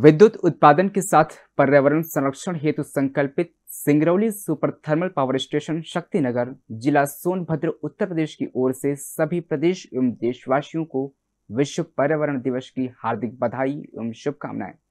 विद्युत उत्पादन के साथ पर्यावरण संरक्षण हेतु संकल्पित Singrauli super thermal power station Shaktinagar जिला सोनभद्र उत्तर प्रदेश की ओर से सभी प्रदेश एवं देशवासियों को विश्व पर्यावरण दिवस की हार्दिक बधाई एवं शुभकामनाएं